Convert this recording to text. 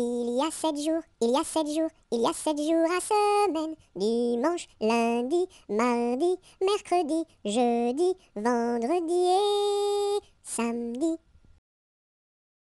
Il y a sept jours, il y a sept jours, il y a sept jours à semaine. Dimanche, lundi, mardi, mercredi, jeudi, vendredi et samedi.